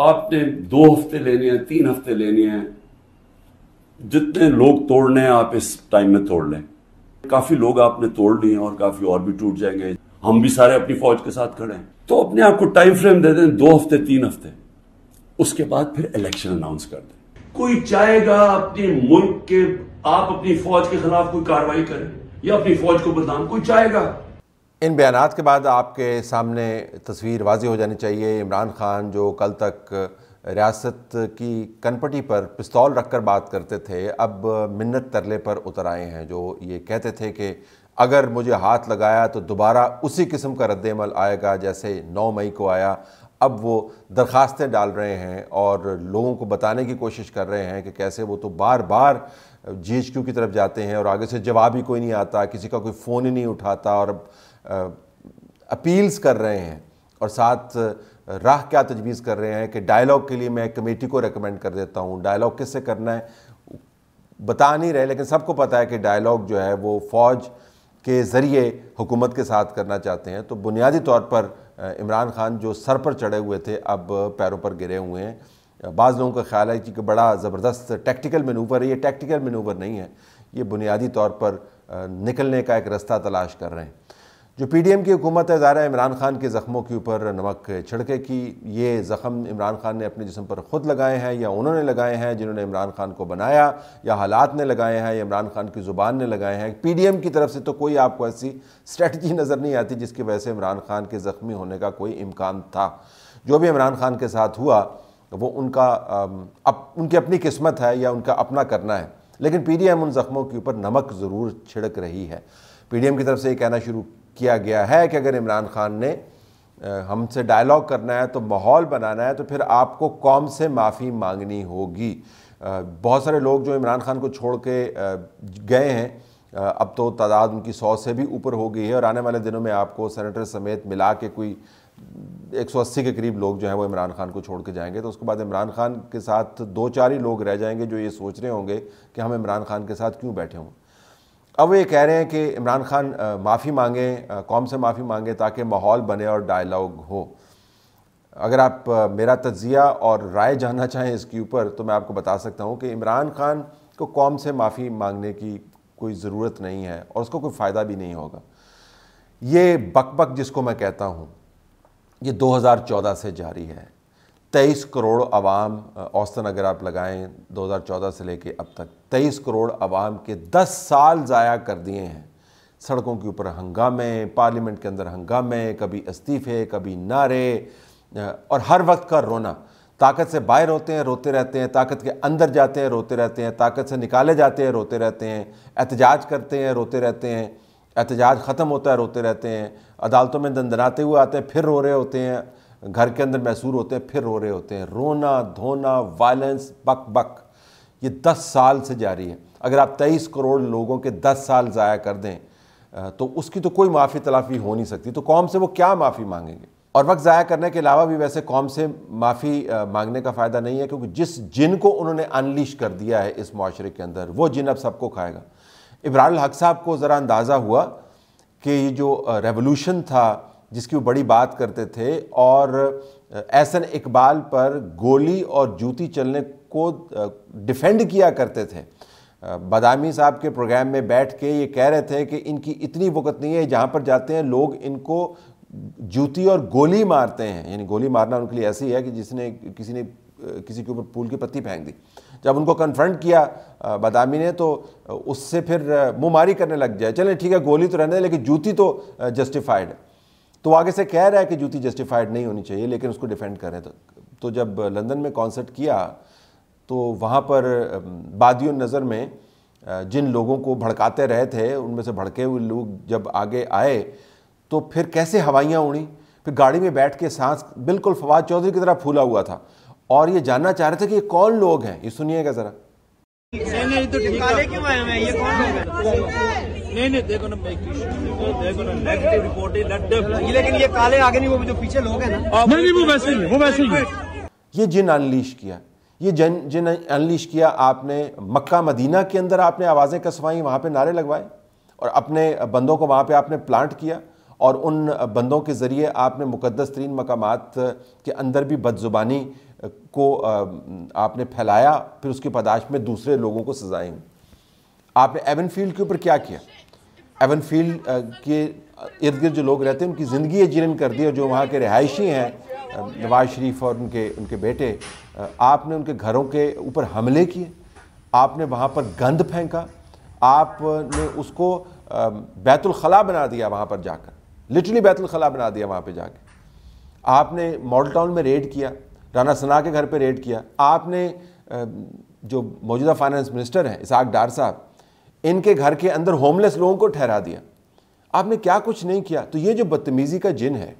आपने दो हफ्ते लेने हैं तीन हफ्ते लेने हैं जितने लोग तोड़ने हैं आप इस टाइम में तोड़ लें काफ़ी लोग आपने तोड़ लिए और काफ़ी और भी टूट जाएंगे हम भी सारे अपनी फौज के साथ खड़े हैं तो अपने आप को टाइम फ्रेम दे दें दो हफ्ते तीन हफ्ते उसके बाद फिर इलेक्शन अनाउंस कर दें कोई चाहेगा अपने मुल्क के आप अपनी फौज के खिलाफ कोई कार्रवाई करें या अपनी फौज को बदनाम कोई चाहेगा इन बयान के बाद आपके सामने तस्वीर वाजी हो जानी चाहिए इमरान खान जो कल तक रियासत की कनपटी पर पिस्तौल रख कर बात करते थे अब मिन्नत तरले पर उतर आए हैं जो ये कहते थे कि अगर मुझे हाथ लगाया तो दोबारा उसी किस्म का रद्दमल आएगा जैसे 9 मई को आया अब वो दरख्वास्तें डाल रहे हैं और लोगों को बताने की कोशिश कर रहे हैं कि कैसे वो तो बार बार जी एच क्यू की तरफ जाते हैं और आगे से जवाब ही कोई नहीं आता किसी का कोई फ़ोन ही नहीं उठाता और अब अपील्स कर रहे हैं और साथ राह क्या तजवीज़ कर रहे हैं कि डायलॉग के लिए मैं कमेटी को रेकमेंड कर देता हूँ डायलॉग किससे करना है बता नहीं रहे लेकिन सबको पता है कि डायलॉग जो है वो फ़ौज के ज़रिए हुकूमत के साथ करना चाहते हैं तो बुनियादी तौर पर इमरान खान जो सर पर चढ़े हुए थे अब पैरों पर गिरे हुए हैं बाज़ लोगों का ख्याल है कि बड़ा ज़बरदस्त टैक्टिकल मनूवर है ये टैक्टिकल मनूवर नहीं है ये बुनियादी तौर पर निकलने का एक रास्ता तलाश कर रहे हैं जो पी डी एम की हुकूमत है ज़ाहिर इमरान खान के ज़ख्मों के ऊपर नमक छिड़के की ये ज़ख़म इमरान खान ने अपने जिसम पर ख़ुद लगाए हैं या उन्होंने लगाए हैं जिन्होंने इमरान खान को बनाया या हालात ने लगाए हैं या इमरान खान की ज़ुबान ने लगाए हैं पी डी एम की तरफ से तो कोई आपको ऐसी स्ट्रेटजी नज़र नहीं आती जिसकी वजह से इमरान खान के ज़ख्मी होने का कोई इम्कान था जो भी इमरान खान के साथ हुआ वो उनका अप, उनकी अपनी किस्मत है या उनका अपना करना है लेकिन पी डी एम उन ज़ख्मों के ऊपर नमक ज़रूर छिड़क रही है पी डी एम की तरफ से ये कहना शुरू किया गया है कि अगर इमरान खान ने हमसे डायलॉग करना है तो माहौल बनाना है तो फिर आपको कौम से माफ़ी मांगनी होगी बहुत सारे लोग जो इमरान खान को छोड़ के गए हैं अब तो तादाद उनकी सौ से भी ऊपर हो गई है और आने वाले दिनों में आपको सेनेटर समेत मिला के कोई 180 के करीब लोग जो हैं वो इमरान खान को छोड़ के जाएंगे तो उसके बाद इमरान खान के साथ दो चार ही लोग रह जाएंगे जो ये सोच रहे होंगे कि हम इमरान खान के साथ क्यों बैठे हों अब वो ये कह रहे हैं कि इमरान खान माफ़ी मांगें कौम से माफ़ी मांगें ताकि माहौल बने और डायलॉग हो अगर आप मेरा तजिया और राय जानना चाहें इसके ऊपर तो मैं आपको बता सकता हूँ कि इमरान खान को कौम से माफ़ी मांगने की कोई ज़रूरत नहीं है और उसको कोई फ़ायदा भी नहीं होगा ये बकबक जिसको मैं कहता हूँ ये 2014 से जारी है तेईस करोड़ आवाम औसतन अगर आप लगाएं 2014 से लेके अब तक तेईस करोड़ आवाम के दस साल ज़ाया कर दिए हैं सड़कों के ऊपर हंगामे पार्लियामेंट के अंदर हंगामे कभी इस्तीफ़े कभी नारे और हर वक्त का रोना ताकत से बाहर होते हैं रोते रहते हैं ताकत के अंदर जाते हैं रोते रहते हैं ताकत से निकाले जाते हैं रोते रहते हैं एहतजाज करते हैं रोते रहते हैं एहतजाज ख़त्म होता है रोते रहते हैं अदालतों में दंदनाते हुए आते हैं फिर रो रहे होते हैं घर के अंदर मैसूर होते हैं फिर रो रहे होते हैं रोना धोना वायलेंस बक बक ये दस साल से जारी है अगर आप तेईस करोड़ लोगों के दस साल ज़ाया कर दें तो उसकी तो कोई माफ़ी तलाफ़ी हो नहीं सकती तो कौम से वो क्या माफ़ी मांगेंगे और वक्त ज़ाया करने के अलावा भी वैसे कौम से माफ़ी मांगने का फ़ायदा नहीं है क्योंकि जिस जिन को उन्होंने अनलिश कर दिया है इस माशरे के अंदर वो जिन अब सबको खाएगा इब्राल हक साहब को ज़रा अंदाज़ा हुआ कि ये जो रेवोल्यूशन था जिसकी वो बड़ी बात करते थे और एहसन इकबाल पर गोली और जूती चलने को डिफेंड किया करते थे बादामी साहब के प्रोग्राम में बैठ के ये कह रहे थे कि इनकी इतनी वक़्त नहीं है जहाँ पर जाते हैं लोग इनको जूती और गोली मारते हैं यानी गोली मारना उनके लिए ऐसी है कि जिसने किसी ने किसी के ऊपर फूल की पत्ती फेंक दी जब उनको कन्फ्रंट किया बादामी ने तो उससे फिर मुँह मारी करने लग जाए चले ठीक है गोली तो रहने लेकिन जूती तो जस्टिफाइड है तो आगे से कह रहा है कि जूती जस्टिफाइड नहीं होनी चाहिए लेकिन उसको डिफेंड कर रहे हैं तो, तो जब लंदन में कॉन्सर्ट किया तो वहाँ पर बादियो नज़र में जिन लोगों को भड़काते रहे थे उनमें से भड़के हुए लोग जब आगे आए तो फिर कैसे हवाइयाँ उड़ी फिर गाड़ी में बैठ के सांस बिल्कुल फवाद चौधरी की तरह फूला हुआ था और ये जानना चाह रहे थे कि ये कौन लोग हैं ये सुनिएगा ज़रा नहीं नहीं तो ठीक है क्यों आए हैं ये कौन लोग हैं नहीं नहीं देखो ना देखो ना नेगेटिव रिपोर्ट लेकिन ये काले आगे नहीं वो जो पीछे लोग हैं ना नहीं वो वैसे ही वो वैसे ही ये जिन अनलीश किया ये जिन अनलीश किया आपने मक्का मदीना के अंदर आपने आवाज़ें कसवाई वहाँ पे नारे लगवाए और अपने बंदों को वहाँ पे आपने प्लांट किया और उन बंदों के ज़रिए आपने मुकदस तरीन मकाम के अंदर भी बदज़ुबानी को आपने फैलाया फिर उसकी पदाश में दूसरे लोगों को सजाएं आपने एवनफील्ड के ऊपर क्या किया एवन फील्ड के इर्द गिर्द जो लोग रहते हैं उनकी ज़िंदगी जीरन कर दी और जो वहाँ के रिहायशी हैं नवाज शरीफ और उनके उनके बेटे आपने उनके घरों के ऊपर हमले किए आपने वहाँ पर गंद फेंका आपने उसको बैतुलखला बना दिया वहाँ पर जाकर लिटरली बैतुलखला बना दिया वहाँ पर जाकर आपने मॉडल टाउन में रेड किया राना सना के घर पर रेड किया आपने जो मौजूदा फाइनेंस मिनिस्टर हैं इसाक डार साहब इनके घर के अंदर होमलेस लोगों को ठहरा दिया आपने क्या कुछ नहीं किया तो ये जो बदतमीज़ी का जिन है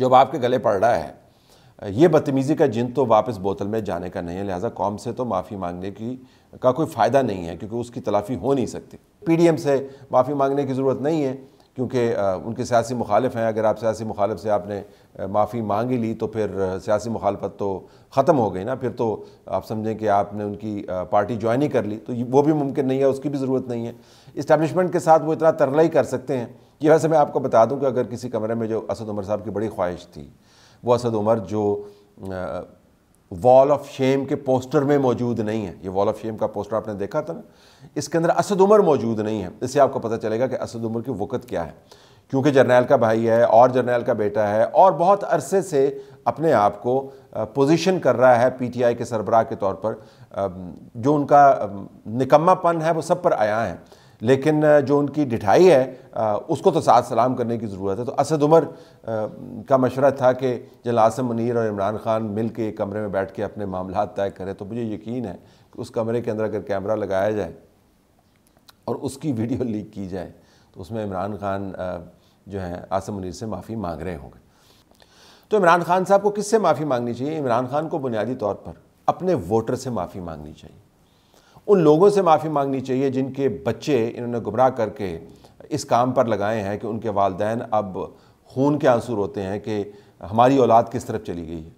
जो अब आपके गले पड़ रहा है ये बदतमीज़ी का जिन तो वापस बोतल में जाने का नहीं है लिहाजा कौम से तो माफ़ी मांगने की का कोई फ़ायदा नहीं है क्योंकि उसकी तलाफ़ी हो नहीं सकती पीडीएम से माफ़ी मांगने की ज़रूरत नहीं है क्योंकि उनके सियासी मुखालफ हैं अगर आप सियासी मुखालफ से आपने माफ़ी मांगी ली तो फिर सियासी मुखालफत तो ख़त्म हो गई ना फिर तो आप समझें कि आपने उनकी पार्टी ज्वाइन ही कर ली तो वो भी मुमकिन नहीं है उसकी भी ज़रूरत नहीं है इस्टेबलिशमेंट के साथ वो इतना तरला ही कर सकते हैं कि वैसे मैं आपको बता दूँ कि अगर किसी कमरे में जो असद उमर साहब की बड़ी ख्वाहिश थी वो असद उमर जो वॉल ऑफ शेम के पोस्टर में मौजूद नहीं है ये वॉल ऑफ शेम का पोस्टर आपने देखा था ना इसके अंदर असद उमर मौजूद नहीं है इससे आपको पता चलेगा कि असद उमर की वक़्त क्या है क्योंकि जर्नैल का भाई है और जर्नैल का बेटा है और बहुत अरसे से अपने आप को पोजीशन कर रहा है पीटीआई के सरबराह के तौर पर जो उनका निकम्मापन है वो सब पर आया है लेकिन जो उनकी डिठाई है उसको तो साथ सलाम करने की ज़रूरत है तो असद उमर का मशरा था कि जल आसम मनिर और इमरान खान मिल के एक कमरे में बैठ के अपने मामला तय करें तो मुझे यकीन है कि उस कमरे के अंदर अगर कैमरा लगाया जाए और उसकी वीडियो लीक की जाए तो उसमें इमरान खान जो है आसम मुनीर से माफ़ी मांग रहे होंगे तो इमरान खान साहब को किससे माफ़ी मांगनी चाहिए इमरान खान को बुनियादी तौर पर अपने वोटर से माफ़ी मांगनी चाहिए उन लोगों से माफ़ी मांगनी चाहिए जिनके बच्चे इन्होंने गुमराह करके इस काम पर लगाए हैं कि उनके वालदेन अब खून के आंसू रोते हैं कि हमारी औलाद किस तरफ चली गई है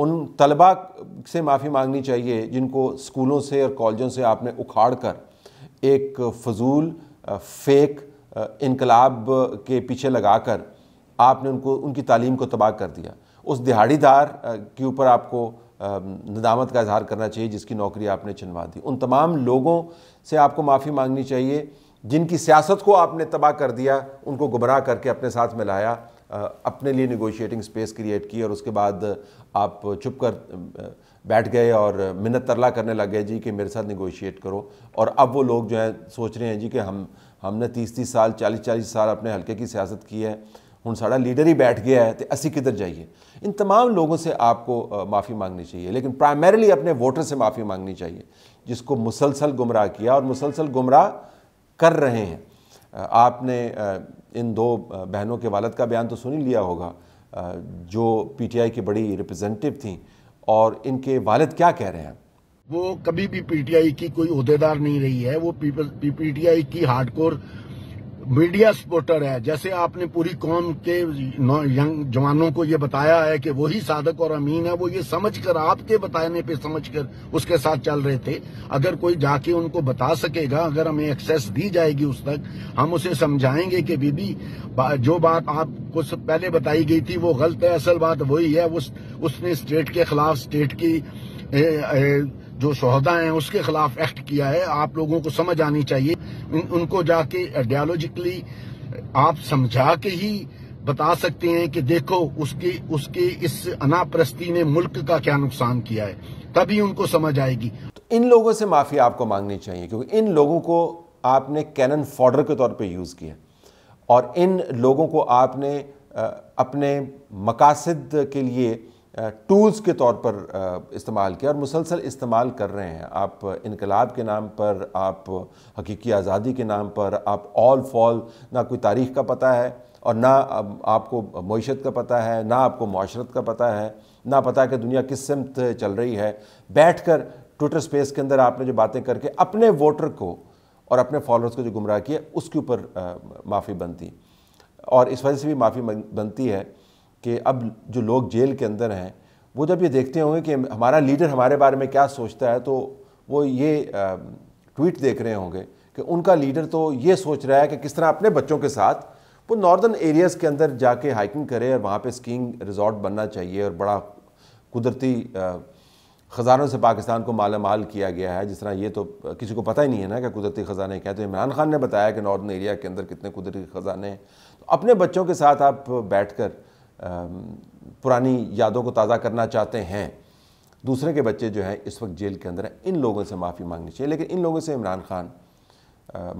उन तलबा से माफ़ी मांगनी चाहिए जिनको स्कूलों से और कॉलेजों से आपने उखाड़ कर एक फजूल फेक इनकलाब के पीछे लगा कर आपने उनको उनकी तालीम को तबाह कर दिया उस दिहाड़ीदार के ऊपर आपको नदामत का इजहार करना चाहिए जिसकी नौकरी आपने छिनवा दी उन तमाम लोगों से आपको माफ़ी मांगनी चाहिए जिनकी सियासत को आपने तबाह कर दिया उनको गुमराह करके अपने साथ में लाया अपने लिए निगोशिएटिंग स्पेस क्रिएट की और उसके बाद आप चुप कर बैठ गए और मिन्नत तरला करने लग गए जी कि मेरे साथ निगोशिएट करो और अब वो लोग जो है सोच रहे हैं जी कि हम हमने तीस तीस साल चालीस चालीस साल अपने हल्के की सियासत की है हूँ साढ़ा लीडर ही बैठ गया है तो असी किधर जाइए इन तमाम लोगों से आपको माफ़ी मांगनी चाहिए लेकिन प्राइमरली अपने वोटर से माफ़ी मांगनी चाहिए जिसको मुसलसल गुमराह किया और मुसलसल गुमराह कर रहे हैं आपने इन दो बहनों के वालद का बयान तो सुन ही लिया होगा जो पीटीआई की बड़ी रिप्रेजेंटेटिव थी और इनके वालद क्या कह रहे हैं वो कभी भी पीटीआई की कोई अहदेदार नहीं रही है वो पीटीआई की हार्डकोर मीडिया सपोर्टर है जैसे आपने पूरी कौम के यंग जवानों को ये बताया है कि वही साधक और अमीन है वो ये समझकर आपके बताने पे समझकर उसके साथ चल रहे थे अगर कोई जाके उनको बता सकेगा अगर हमें एक्सेस दी जाएगी उस तक हम उसे समझाएंगे कि बीबी जो बात आपको पहले बताई गई थी वो गलत है असल बात वही है उस, उसने स्टेट के खिलाफ स्टेट की ए, ए, जो शहदा हैं उसके खिलाफ एक्ट किया है आप लोगों को समझ आनी चाहिए उन, उनको जाके आइडियालॉजिकली आप समझा के ही बता सकते हैं कि देखो उसके उसके इस अनाप्रस्ती ने मुल्क का क्या नुकसान किया है तभी उनको समझ आएगी तो इन लोगों से माफी आपको मांगनी चाहिए क्योंकि इन लोगों को आपने कैनन फॉर्डर के तौर पे यूज़ किया और इन लोगों को आपने अपने मकासद के लिए टूल्स के तौर पर इस्तेमाल किया और मुसलसल इस्तेमाल कर रहे हैं आप इनकलाब के नाम पर आप हकीकी आज़ादी के नाम पर आप ऑल फॉल ना कोई तारीख का पता है और ना आपको मीशत का पता है ना आपको माशरत का पता है ना पता है कि दुनिया किस सिमत चल रही है बैठ कर ट्विटर स्पेस के अंदर आपने जो बातें करके अपने वोटर को और अपने फॉलोअर्स को जो गुमराह किया उसके ऊपर माफ़ी बनती और इस वजह से भी माफ़ी बनती है कि अब जो लोग जेल के अंदर हैं वो जब ये देखते होंगे कि हमारा लीडर हमारे बारे में क्या सोचता है तो वो ये ट्वीट देख रहे होंगे कि उनका लीडर तो ये सोच रहा है कि किस तरह अपने बच्चों के साथ वो नॉर्दर्न एरियाज़ के अंदर जाके हाइकिंग करे और वहाँ पे स्कीइंग रिजॉर्ट बनना चाहिए और बड़ा कुदरती ख़जानों से पाकिस्तान को माला माल किया गया है जिस तरह ये तो किसी को पता ही नहीं है ना कि कुदरती ख़जाने क्या है तो इमरान खान ने बताया कि नॉर्दर्न एरिया के अंदर कितने कुदरती ख़जाने हैं तो अपने बच्चों के साथ आप बैठ कर पुरानी यादों को ताज़ा करना चाहते हैं दूसरे के बच्चे जो हैं इस वक्त जेल के अंदर हैं इन लोगों से माफ़ी मांगनी चाहिए लेकिन इन लोगों से इमरान खान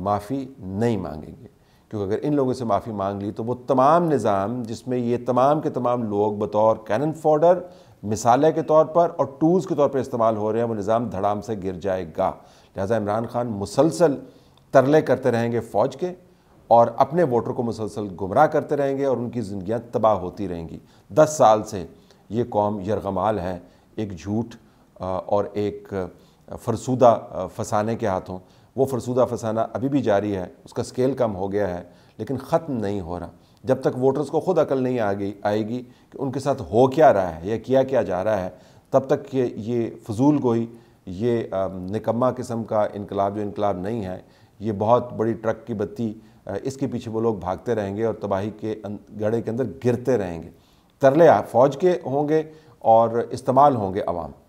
माफ़ी नहीं मांगेंगे क्योंकि अगर इन लोगों से माफ़ी मांग ली तो वो तमाम निज़ाम जिसमें ये तमाम के तमाम लोग बतौर कैनन फॉर्डर मिसाले के तौर पर और टूल्स के तौर पर इस्तेमाल हो रहे हैं वो निज़ाम धड़ाम से गिर जाएगा लिहाजा इमरान खान मुसलसल तरले करते रहेंगे फ़ौज के और अपने वोटर को मुसलसल गुमराह करते रहेंगे और उनकी ज़िंदियाँ तबाह होती रहेंगी दस साल से ये कौम यरगमाल है एक झूठ और एक फरसूदा फसाने के हाथों वो फरसूदा फसाना अभी भी जारी है उसका स्केल कम हो गया है लेकिन ख़त्म नहीं हो रहा जब तक वोटर्स को ख़ुद अकल नहीं आ गई आएगी कि उनके साथ हो क्या रहा है या किया क्या जा रहा है तब तक ये ये फजूल गोई ये निकम्मा किस्म का इनकलाब जो इनकलाब नहीं है ये बहुत बड़ी ट्रक की बत्ती इसके पीछे वो लोग भागते रहेंगे और तबाही के अं-, गढ़े के अंदर गिरते रहेंगे तरले फौज के होंगे और इस्तेमाल होंगे आवाम